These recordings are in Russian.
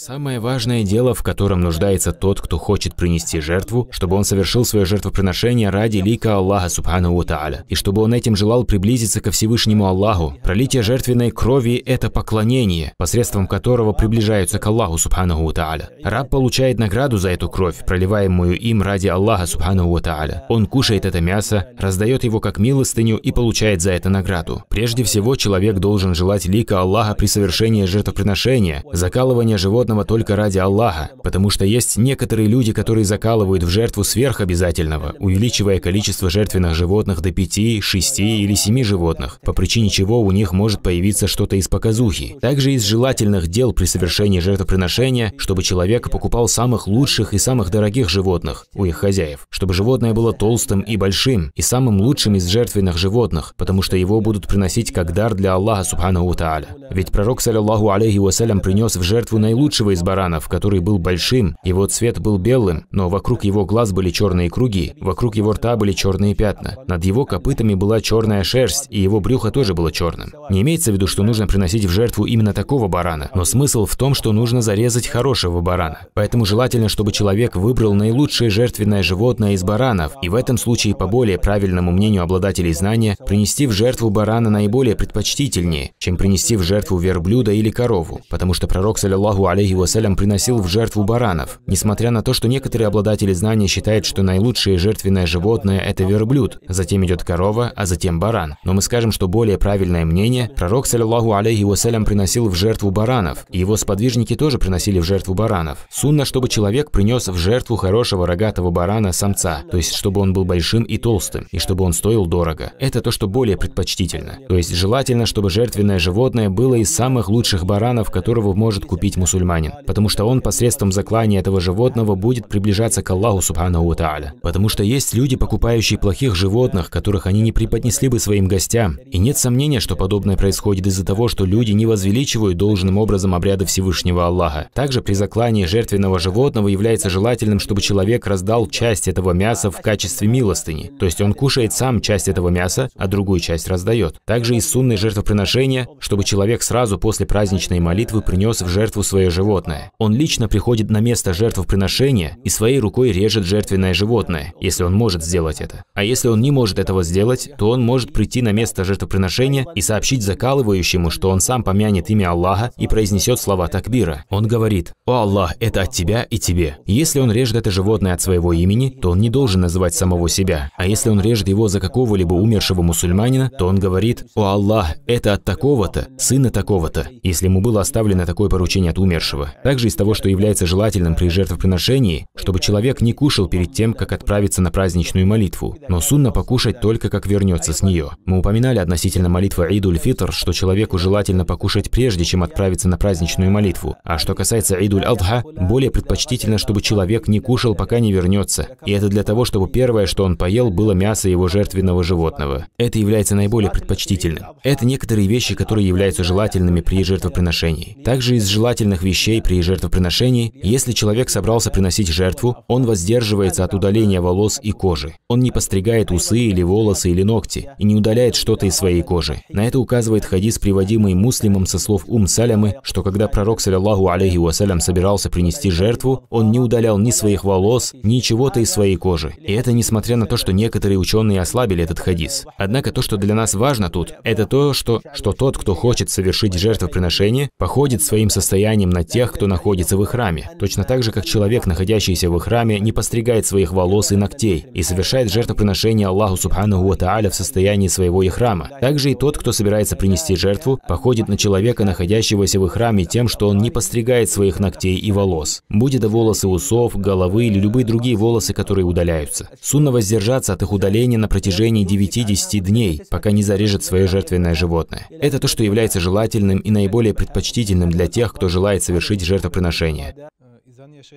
Самое важное дело, в котором нуждается тот, кто хочет принести жертву, чтобы он совершил свое жертвоприношение ради лика Аллаха Субхану Тааля, и чтобы он этим желал приблизиться ко Всевышнему Аллаху. Пролитие жертвенной крови – это поклонение, посредством которого приближаются к Аллаху Субхану Тааля. Раб получает награду за эту кровь, проливаемую им ради Аллаха Субхану Тааля. Он кушает это мясо, раздает его как милостыню и получает за это награду. Прежде всего, человек должен желать лика Аллаха при совершении жертвоприношения, закалывания животных животного только ради Аллаха, потому что есть некоторые люди, которые закалывают в жертву сверхобязательного, увеличивая количество жертвенных животных до пяти, шести или семи животных, по причине чего у них может появиться что-то из показухи. Также из желательных дел при совершении жертвоприношения, чтобы человек покупал самых лучших и самых дорогих животных у их хозяев, чтобы животное было толстым и большим, и самым лучшим из жертвенных животных, потому что его будут приносить как дар для Аллаха Субхану Тааля. Ведь пророк, саллиллаху алейхи вассалям, принес в жертву наилучшее лучшего из баранов, который был большим, его цвет был белым, но вокруг его глаз были черные круги, вокруг его рта были черные пятна. Над его копытами была черная шерсть, и его брюхо тоже было черным. Не имеется в виду, что нужно приносить в жертву именно такого барана, но смысл в том, что нужно зарезать хорошего барана. Поэтому желательно, чтобы человек выбрал наилучшее жертвенное животное из баранов, и в этом случае, по более правильному мнению обладателей знания, принести в жертву барана наиболее предпочтительнее, чем принести в жертву верблюда или корову, потому что пророк, саллиллаху алейхи приносил в жертву баранов, несмотря на то, что некоторые обладатели знания считают, что наилучшее жертвенное животное – это верблюд, затем идет корова, а затем баран. Но мы скажем, что более правильное мнение – пророк, саллиллаху алейхи вассалям, приносил в жертву баранов, и его сподвижники тоже приносили в жертву баранов. Сунна, чтобы человек принес в жертву хорошего рогатого барана самца, то есть чтобы он был большим и толстым, и чтобы он стоил дорого. Это то, что более предпочтительно. То есть желательно, чтобы жертвенное животное было из самых лучших баранов, которого может купить мусульман мусульманин, потому что он посредством заклания этого животного будет приближаться к Аллаху Субхану Тааля. Потому что есть люди, покупающие плохих животных, которых они не преподнесли бы своим гостям. И нет сомнения, что подобное происходит из-за того, что люди не возвеличивают должным образом обряды Всевышнего Аллаха. Также при заклании жертвенного животного является желательным, чтобы человек раздал часть этого мяса в качестве милостыни. То есть он кушает сам часть этого мяса, а другую часть раздает. Также из сунны жертвоприношения, чтобы человек сразу после праздничной молитвы принес в жертву свое животное. Он лично приходит на место жертвоприношения и своей рукой режет жертвенное животное, если он может сделать это. А если он не может этого сделать, то он может прийти на место жертвоприношения и сообщить закалывающему, что он сам помянет имя Аллаха и произнесет слова такбира. Он говорит, «О Аллах, это от тебя и тебе». Если он режет это животное от своего имени, то он не должен называть самого себя. А если он режет его за какого-либо умершего мусульманина, то он говорит, «О Аллах, это от такого-то, сына такого-то». Если ему было оставлено такое поручение от умершего, умершего. Также из того, что является желательным при жертвоприношении, чтобы человек не кушал перед тем, как отправиться на праздничную молитву, но сунна покушать только как вернется с нее. Мы упоминали относительно молитвы Идуль-Фитр, что человеку желательно покушать прежде, чем отправиться на праздничную молитву. А что касается Идуль-Алдха, более предпочтительно, чтобы человек не кушал, пока не вернется. И это для того, чтобы первое, что он поел, было мясо его жертвенного животного. Это является наиболее предпочтительным. Это некоторые вещи, которые являются желательными при жертвоприношении. Также из желательных вещей вещей при жертвоприношении, если человек собрался приносить жертву, он воздерживается от удаления волос и кожи. Он не постригает усы или волосы или ногти, и не удаляет что-то из своей кожи. На это указывает хадис, приводимый муслимом со слов Ум Салямы, что когда пророк, саллиллаху алейхи вассалям, собирался принести жертву, он не удалял ни своих волос, ни чего-то из своей кожи. И это несмотря на то, что некоторые ученые ослабили этот хадис. Однако то, что для нас важно тут, это то, что, что тот, кто хочет совершить жертвоприношение, походит своим состоянием на тех, кто находится в храме, точно так же, как человек, находящийся в храме, не постригает своих волос и ногтей и совершает жертвоприношение Аллаху Субхану Ва Тааля в состоянии своего и храма. Также и тот, кто собирается принести жертву, походит на человека, находящегося в храме тем, что он не постригает своих ногтей и волос, будь это волосы усов, головы или любые другие волосы, которые удаляются. Сунна воздержаться от их удаления на протяжении 9-10 дней, пока не зарежет свое жертвенное животное. Это то, что является желательным и наиболее предпочтительным для тех, кто желает совершить совершить жертвоприношение.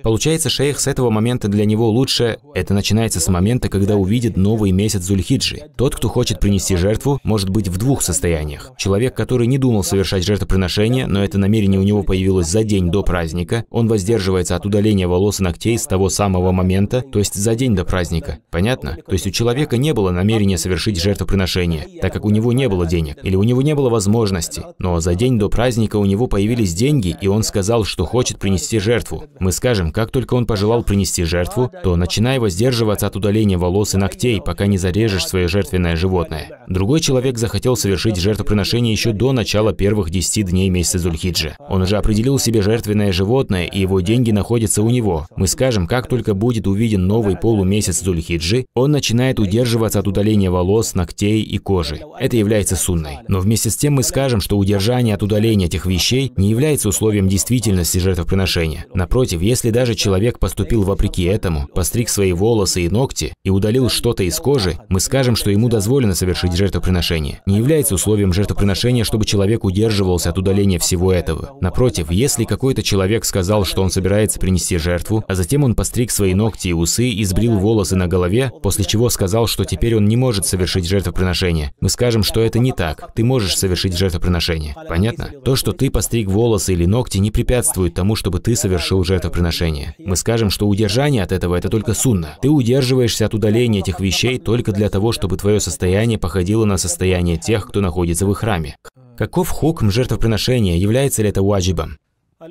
Получается, шейх с этого момента для него лучше. Это начинается с момента, когда увидит новый месяц Зульхиджи. Тот, кто хочет принести жертву, может быть в двух состояниях. Человек, который не думал совершать жертвоприношение, но это намерение у него появилось за день до праздника, он воздерживается от удаления волос и ногтей с того самого момента, то есть за день до праздника. Понятно? То есть у человека не было намерения совершить жертвоприношение, так как у него не было денег, или у него не было возможности. Но за день до праздника у него появились деньги, и он сказал, что хочет принести жертву. Мы скажем, Скажем, как только он пожелал принести жертву, то начинай воздерживаться от удаления волос и ногтей, пока не зарежешь свое жертвенное животное. Другой человек захотел совершить жертвоприношение еще до начала первых 10 дней месяца Зульхиджи. Он уже определил себе жертвенное животное, и его деньги находятся у него. Мы скажем, как только будет увиден новый полумесяц Зульхиджи, он начинает удерживаться от удаления волос, ногтей и кожи. Это является сунной. Но вместе с тем мы скажем, что удержание от удаления этих вещей не является условием действительности жертвоприношения. Напротив, если если даже человек поступил вопреки этому, постриг свои волосы и ногти и удалил что-то из кожи, мы скажем, что ему дозволено совершить жертвоприношение. Не является условием жертвоприношения, чтобы человек удерживался от удаления всего этого. Напротив, если какой-то человек сказал, что он собирается принести жертву, а затем он постриг свои ногти и усы и сбрил волосы на голове, после чего сказал, что теперь он не может совершить жертвоприношение, мы скажем, что это не так, ты можешь совершить жертвоприношение. Понятно? То, что ты постриг волосы или ногти, не препятствует тому, чтобы ты совершил жертвоприношение отношения. Мы скажем, что удержание от этого – это только сунна. Ты удерживаешься от удаления этих вещей только для того, чтобы твое состояние походило на состояние тех, кто находится в их храме. Каков хукм жертвоприношения, является ли это уаджибом?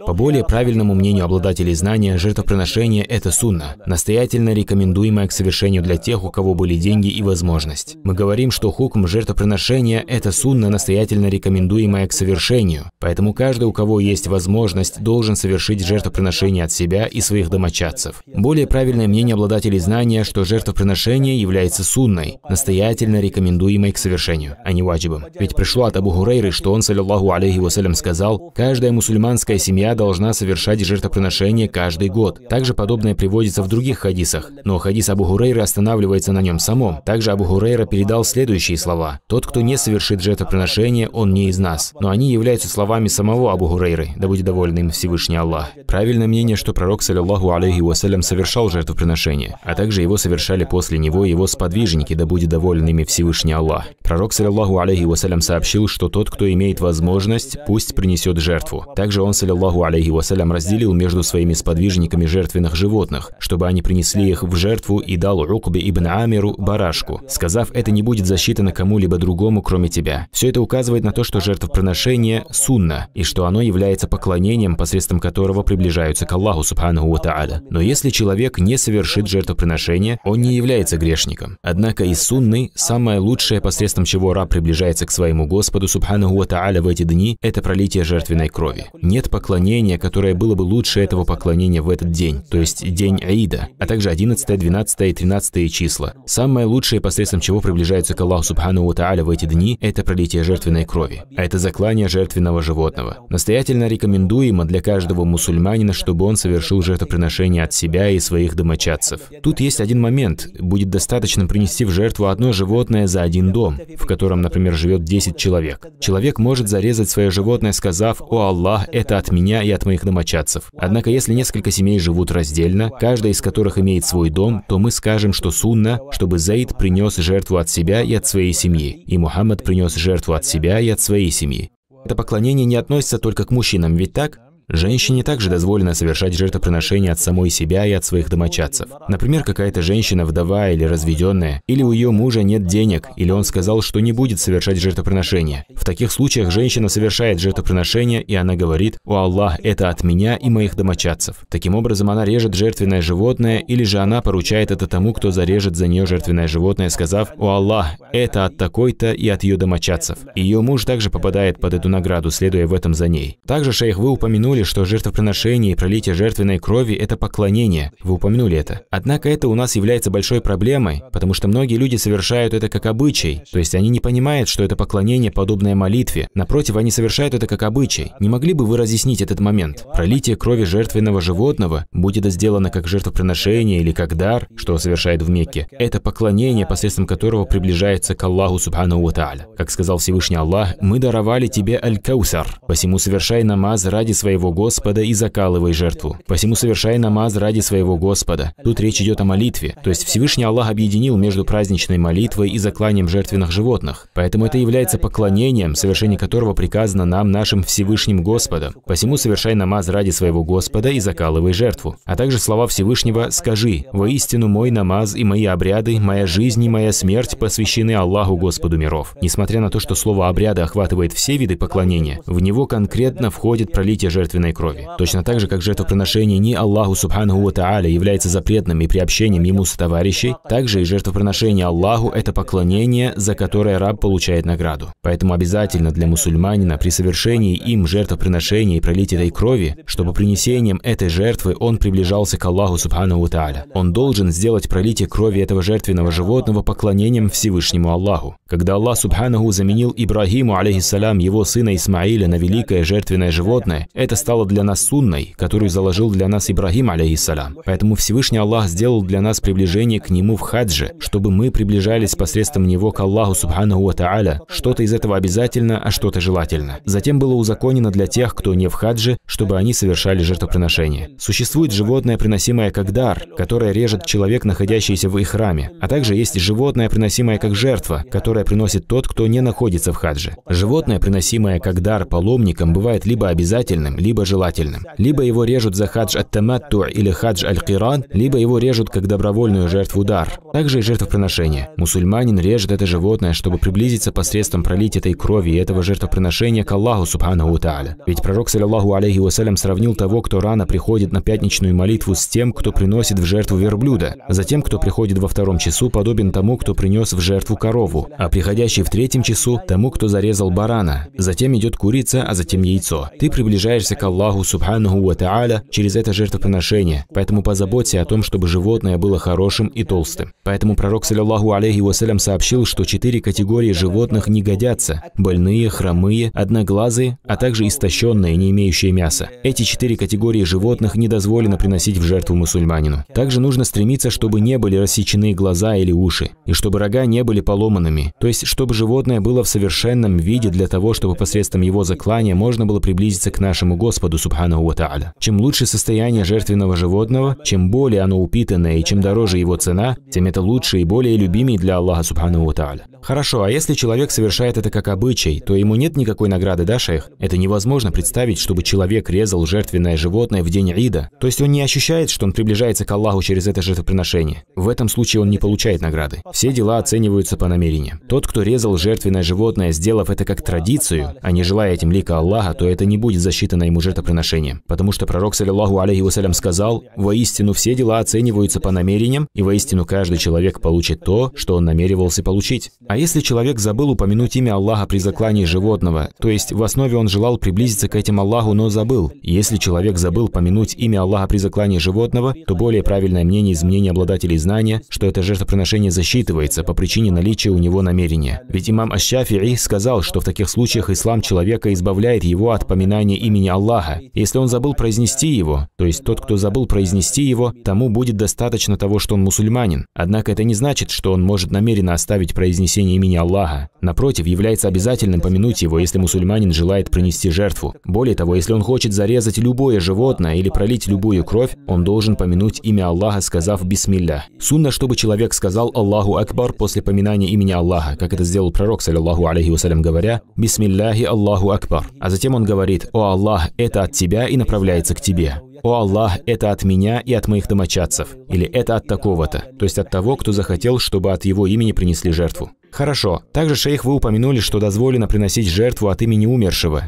По более правильному мнению обладателей знания, жертвоприношение – это сунна, настоятельно рекомендуемая к совершению для тех, у кого были деньги и возможность. Мы говорим, что хукм жертвоприношения это сунна, настоятельно рекомендуемая к совершению, поэтому каждый, у кого есть возможность, должен совершить жертвоприношение от себя и своих домочадцев. Более правильное мнение обладателей знания, что жертвоприношение является сунной, настоятельно рекомендуемой к совершению, а не ваджибом. Ведь пришло от Абу Хурейры, что он, саллиллаху алейхи вассалям, сказал, «Каждая мусульманская семья семья должна совершать жертвоприношение каждый год. Также подобное приводится в других хадисах, но хадис Абу Хурейра останавливается на нем самом. Также Абу Хурейра передал следующие слова. «Тот, кто не совершит жертвоприношение, он не из нас». Но они являются словами самого Абу Хурейры, да будет доволен им Всевышний Аллах. Правильное мнение, что пророк, саллиллаху алейхи вассалям, совершал жертвоприношение, а также его совершали после него его сподвижники, да будет доволен ими Всевышний Аллах. Пророк, саллиллаху алейхи вассалям, сообщил, что тот, кто имеет возможность, пусть принесет жертву. Также он, саллиллаху саллаллаху алейхи вассалям, разделил между своими сподвижниками жертвенных животных, чтобы они принесли их в жертву и дал Укбе ибн Амиру барашку, сказав, это не будет засчитано кому-либо другому, кроме тебя. Все это указывает на то, что жертвоприношение – сунна, и что оно является поклонением, посредством которого приближаются к Аллаху, субхану ва тааля. Но если человек не совершит жертвоприношение, он не является грешником. Однако из сунны – самое лучшее, посредством чего раб приближается к своему Господу, субхану ва тааля, в эти дни – это пролитие жертвенной крови. Нет поклонения поклонение, которое было бы лучше этого поклонения в этот день, то есть день Аида, а также 11, 12 и 13 числа. Самое лучшее, посредством чего приближаются к Аллаху Субхану Тааля в эти дни, это пролитие жертвенной крови, а это заклание жертвенного животного. Настоятельно рекомендуемо для каждого мусульманина, чтобы он совершил жертвоприношение от себя и своих домочадцев. Тут есть один момент. Будет достаточно принести в жертву одно животное за один дом, в котором, например, живет 10 человек. Человек может зарезать свое животное, сказав «О Аллах, это от меня, меня и от моих домочадцев. Однако, если несколько семей живут раздельно, каждая из которых имеет свой дом, то мы скажем, что сунна, чтобы Заид принес жертву от себя и от своей семьи, и Мухаммад принес жертву от себя и от своей семьи. Это поклонение не относится только к мужчинам, ведь так? Женщине также дозволено совершать жертвоприношения от самой себя и от своих домочадцев. Например, какая-то женщина вдова или разведенная, или у ее мужа нет денег, или он сказал, что не будет совершать жертвоприношения. В таких случаях женщина совершает жертвоприношение, и она говорит, «О Аллах, это от меня и моих домочадцев». Таким образом, она режет жертвенное животное, или же она поручает это тому, кто зарежет за нее жертвенное животное, сказав, «О Аллах, это от такой-то и от ее домочадцев». Ее муж также попадает под эту награду, следуя в этом за ней. Также шейх, вы упомянули, говорили, что жертвоприношение и пролитие жертвенной крови – это поклонение. Вы упомянули это. Однако это у нас является большой проблемой, потому что многие люди совершают это как обычай. То есть они не понимают, что это поклонение, подобное молитве. Напротив, они совершают это как обычай. Не могли бы вы разъяснить этот момент? Пролитие крови жертвенного животного, будь это сделано как жертвоприношение или как дар, что совершает в Мекке, это поклонение, посредством которого приближается к Аллаху Субхану Тааля. Как сказал Всевышний Аллах, «Мы даровали тебе Аль-Каусар, посему совершай намаз ради своего Господа и закалывай жертву. Посему совершай намаз ради своего Господа. Тут речь идет о молитве. То есть Всевышний Аллах объединил между праздничной молитвой и закланием жертвенных животных. Поэтому это является поклонением, совершение которого приказано нам, нашим Всевышним Господом. Посему совершай намаз ради своего Господа и закалывай жертву. А также слова Всевышнего «Скажи, воистину мой намаз и мои обряды, моя жизнь и моя смерть посвящены Аллаху Господу миров». Несмотря на то, что слово «обряды» охватывает все виды поклонения, в него конкретно входит пролитие жертв жертвенной крови. Точно так же, как жертвоприношение не Аллаху Субхану Тааля является запретным и приобщением ему товарищей, также и жертвоприношение Аллаху – это поклонение, за которое раб получает награду. Поэтому обязательно для мусульманина при совершении им жертвоприношения и пролития этой крови, чтобы принесением этой жертвы он приближался к Аллаху Субхану Тааля. Он должен сделать пролитие крови этого жертвенного животного поклонением Всевышнему Аллаху. Когда Аллах Субхану заменил Ибрагиму, алейхиссалям, его сына Исмаиля на великое жертвенное животное, это стала для нас сунной, которую заложил для нас Ибрагим, алейхиссалям. Поэтому Всевышний Аллах сделал для нас приближение к Нему в хаджи, чтобы мы приближались посредством Него к Аллаху Субхану Ва Тааля. Что-то из этого обязательно, а что-то желательно. Затем было узаконено для тех, кто не в хаджи, чтобы они совершали жертвоприношение. Существует животное, приносимое как дар, которое режет человек, находящийся в их храме. А также есть животное, приносимое как жертва, которое приносит тот, кто не находится в хаджи. Животное, приносимое как дар паломникам, бывает либо обязательным, либо либо желательным. Либо его режут за хадж ат-таматту или хадж аль-киран, либо его режут как добровольную жертву дар. Также и жертвоприношение. Мусульманин режет это животное, чтобы приблизиться посредством пролить этой крови и этого жертвоприношения к Аллаху Субхану Тааля. Ведь пророк, саллиллаху алейхи вассалям, сравнил того, кто рано приходит на пятничную молитву с тем, кто приносит в жертву верблюда. А затем, кто приходит во втором часу, подобен тому, кто принес в жертву корову, а приходящий в третьем часу – тому, кто зарезал барана. Затем идет курица, а затем яйцо. Ты приближаешься к к Аллаху Субханаху Ва Тааля через это жертвоприношение, поэтому позаботься о том, чтобы животное было хорошим и толстым. Поэтому пророк, саллиллаху алейхи вассалям, сообщил, что четыре категории животных не годятся – больные, хромые, одноглазые, а также истощенные, не имеющие мяса. Эти четыре категории животных не дозволено приносить в жертву мусульманину. Также нужно стремиться, чтобы не были рассечены глаза или уши, и чтобы рога не были поломанными, то есть чтобы животное было в совершенном виде для того, чтобы посредством его заклания можно было приблизиться к нашему Господу Господу Субхану Ва Чем лучше состояние жертвенного животного, чем более оно упитанное и чем дороже его цена, тем это лучше и более любимый для Аллаха Субхану Ва Хорошо, а если человек совершает это как обычай, то ему нет никакой награды, да, шейх? Это невозможно представить, чтобы человек резал жертвенное животное в день Ида. То есть он не ощущает, что он приближается к Аллаху через это жертвоприношение. В этом случае он не получает награды. Все дела оцениваются по намерению. Тот, кто резал жертвенное животное, сделав это как традицию, а не желая этим лика Аллаха, то это не будет засчитано ему ему Потому что пророк, саллиллаху алейхи вассалям, сказал, «Воистину все дела оцениваются по намерениям, и воистину каждый человек получит то, что он намеревался получить». А если человек забыл упомянуть имя Аллаха при заклании животного, то есть в основе он желал приблизиться к этим Аллаху, но забыл. Если человек забыл помянуть имя Аллаха при заклании животного, то более правильное мнение из мнения обладателей знания, что это жертвоприношение засчитывается по причине наличия у него намерения. Ведь имам аш сказал, что в таких случаях ислам человека избавляет его от поминания имени Аллаха, Аллаха. Если он забыл произнести его, то есть тот, кто забыл произнести его, тому будет достаточно того, что он мусульманин. Однако это не значит, что он может намеренно оставить произнесение имени Аллаха. Напротив, является обязательным помянуть его, если мусульманин желает принести жертву. Более того, если он хочет зарезать любое животное или пролить любую кровь, он должен помянуть имя Аллаха, сказав «Бисмилля». Сунна, чтобы человек сказал «Аллаху Акбар» после поминания имени Аллаха, как это сделал пророк, саллиллаху алейхи вассалям, говоря «Бисмилляхи Аллаху Акбар». А затем он говорит «О Аллах, это от тебя и направляется к тебе. «О Аллах, это от меня и от моих домочадцев», или «это от такого-то», то есть от того, кто захотел, чтобы от его имени принесли жертву. Хорошо. Также, шейх, вы упомянули, что дозволено приносить жертву от имени умершего.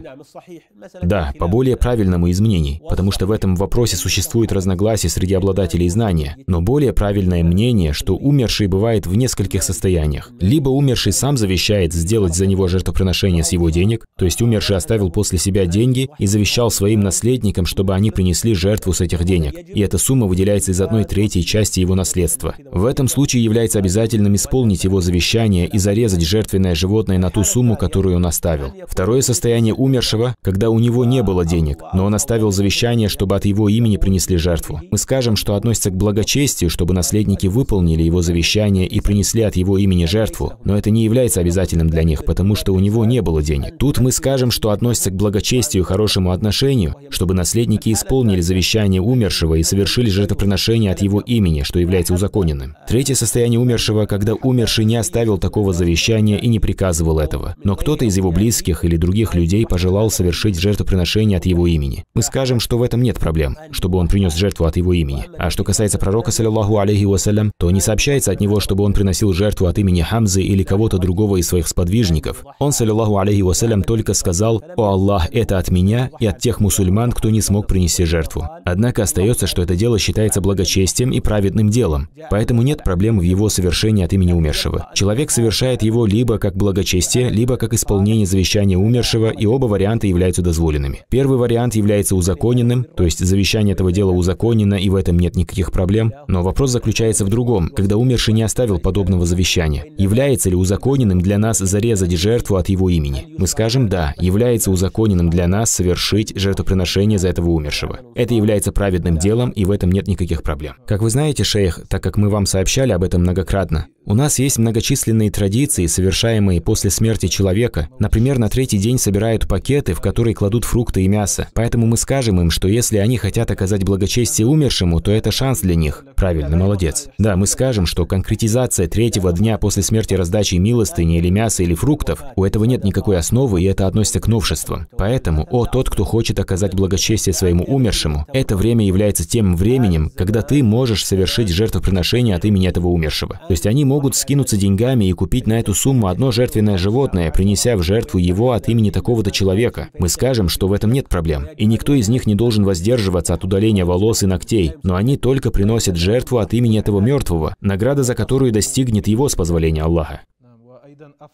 Да, по более правильному из мнений, потому что в этом вопросе существует разногласие среди обладателей знания, но более правильное мнение, что умерший бывает в нескольких состояниях. Либо умерший сам завещает сделать за него жертвоприношение с его денег, то есть умерший оставил после себя деньги и завещал своим наследникам, чтобы они принесли жертву с этих денег, и эта сумма выделяется из одной третьей части его наследства. В этом случае является обязательным исполнить его завещание и зарезать жертвенное животное на ту сумму, которую он оставил. Второе состояние умершего, когда у него не было денег, но он оставил завещание, чтобы от его имени принесли жертву. Мы скажем, что относится к благочестию, чтобы наследники выполнили его завещание и принесли от его имени жертву, но это не является обязательным для них, потому что у него не было денег. Тут мы скажем, что относится к благочестию, хорошему отношению, чтобы наследники исполнили завещание умершего и совершили жертвоприношение от его имени, что является узаконенным. Третье состояние умершего, когда умерший не оставил такого никакого завещания и не приказывал этого. Но кто-то из его близких или других людей пожелал совершить жертвоприношение от его имени. Мы скажем, что в этом нет проблем, чтобы он принес жертву от его имени. А что касается пророка, саллиллаху алейхи вассалям, то не сообщается от него, чтобы он приносил жертву от имени Хамзы или кого-то другого из своих сподвижников. Он, саллиллаху алейхи вассалям, только сказал, «О Аллах, это от меня и от тех мусульман, кто не смог принести жертву». Однако остается, что это дело считается благочестием и праведным делом, поэтому нет проблем в его совершении от имени умершего. Человек совершил совершает его либо как благочестие, либо как исполнение завещания умершего, и оба варианта являются дозволенными. Первый вариант является узаконенным, то есть завещание этого дела узаконено, и в этом нет никаких проблем. Но вопрос заключается в другом, когда умерший не оставил подобного завещания. Является ли узаконенным для нас зарезать жертву от его имени? Мы скажем «да», является узаконенным для нас совершить жертвоприношение за этого умершего. Это является праведным делом, и в этом нет никаких проблем. Как вы знаете, шейх, так как мы вам сообщали об этом многократно, у нас есть многочисленные традиции, традиции, совершаемые после смерти человека, например, на третий день собирают пакеты, в которые кладут фрукты и мясо. Поэтому мы скажем им, что если они хотят оказать благочестие умершему, то это шанс для них. Правильно, молодец. Да, мы скажем, что конкретизация третьего дня после смерти раздачи милостыни или мяса или фруктов, у этого нет никакой основы, и это относится к новшествам. Поэтому, о, тот, кто хочет оказать благочестие своему умершему, это время является тем временем, когда ты можешь совершить жертвоприношение от имени этого умершего. То есть они могут скинуться деньгами и купить купить на эту сумму одно жертвенное животное, принеся в жертву его от имени такого-то человека. Мы скажем, что в этом нет проблем, и никто из них не должен воздерживаться от удаления волос и ногтей, но они только приносят жертву от имени этого мертвого, награда за которую достигнет его с позволения Аллаха.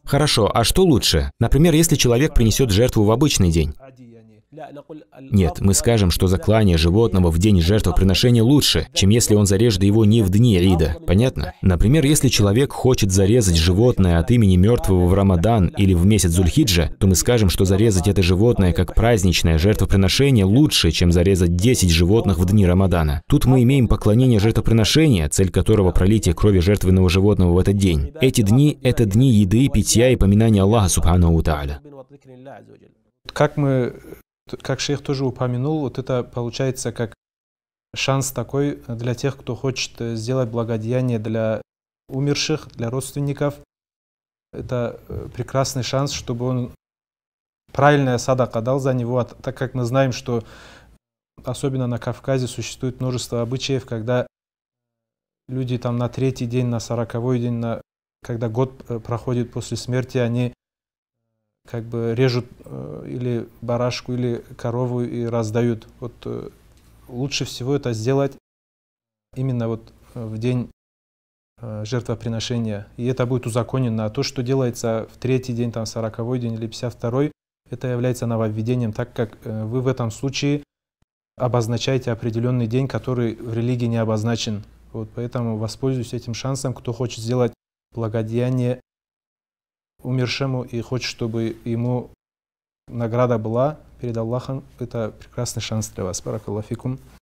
Хорошо, а что лучше? Например, если человек принесет жертву в обычный день. Нет, мы скажем, что заклание животного в день жертвоприношения лучше, чем если он зарежет его не в дни Рида. Понятно? Например, если человек хочет зарезать животное от имени мертвого в Рамадан или в месяц Зульхиджа, то мы скажем, что зарезать это животное как праздничное жертвоприношение лучше, чем зарезать 10 животных в дни Рамадана. Тут мы имеем поклонение жертвоприношения, цель которого пролитие крови жертвенного животного в этот день. Эти дни – это дни еды, питья и поминания Аллаха Субхану Тааля. Как мы как шейх тоже упомянул, вот это получается как шанс такой для тех, кто хочет э, сделать благодеяние для умерших, для родственников. Это э, прекрасный шанс, чтобы он правильная садака дал за него, а так как мы знаем, что особенно на Кавказе существует множество обычаев, когда люди там на третий день, на сороковой день, на, когда год э, проходит после смерти, они как бы режут э, или барашку, или корову и раздают. Вот э, лучше всего это сделать именно вот э, в день жертвоприношения. И это будет узаконено. А то, что делается в третий день, там, сороковой день или пятьдесят второй, это является нововведением, так как вы в этом случае обозначаете определенный день, который в религии не обозначен. Вот поэтому воспользуюсь этим шансом, кто хочет сделать благодеяние умершему и хочет, чтобы ему награда была перед Аллахом, это прекрасный шанс для вас. Баракаллахикум.